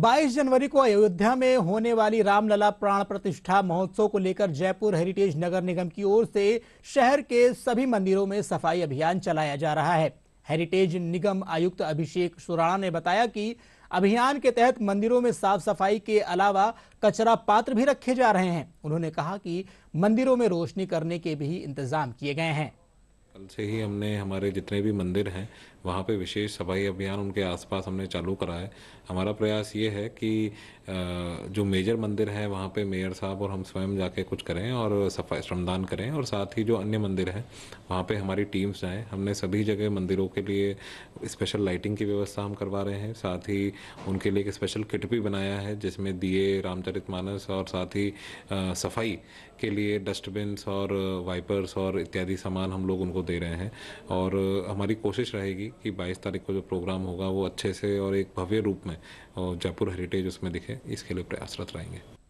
22 जनवरी को अयोध्या में होने वाली रामलला प्राण प्रतिष्ठा महोत्सव को लेकर जयपुर हेरिटेज नगर निगम की ओर से शहर के सभी मंदिरों में सफाई अभियान चलाया जा रहा है हेरिटेज निगम आयुक्त अभिषेक सुराणा ने बताया कि अभियान के तहत मंदिरों में साफ सफाई के अलावा कचरा पात्र भी रखे जा रहे हैं उन्होंने कहा कि मंदिरों में रोशनी करने के भी इंतजाम किए गए हैं कल से ही हमने हमारे जितने भी मंदिर हैं वहाँ पे विशेष सफाई अभियान उनके आसपास हमने चालू करा है हमारा प्रयास ये है कि जो मेजर मंदिर हैं वहाँ पे मेयर साहब और हम स्वयं जाके कुछ करें और सफाई श्रमदान करें और साथ ही जो अन्य मंदिर हैं वहाँ पे हमारी टीम्स जाएँ हमने सभी जगह मंदिरों के लिए स्पेशल लाइटिंग की व्यवस्था हम करवा रहे हैं साथ ही उनके लिए एक स्पेशल किट भी बनाया है जिसमें दिए रामचरित मानस और साथ ही सफाई के लिए डस्टबिन और वाइपर्स और इत्यादि सामान हम लोग उनको दे रहे हैं और हमारी कोशिश रहेगी कि बाईस तारीख को जो प्रोग्राम होगा वो अच्छे से और एक भव्य रूप में जयपुर हेरिटेज उसमें दिखे इसके लिए प्रयासरत रहेंगे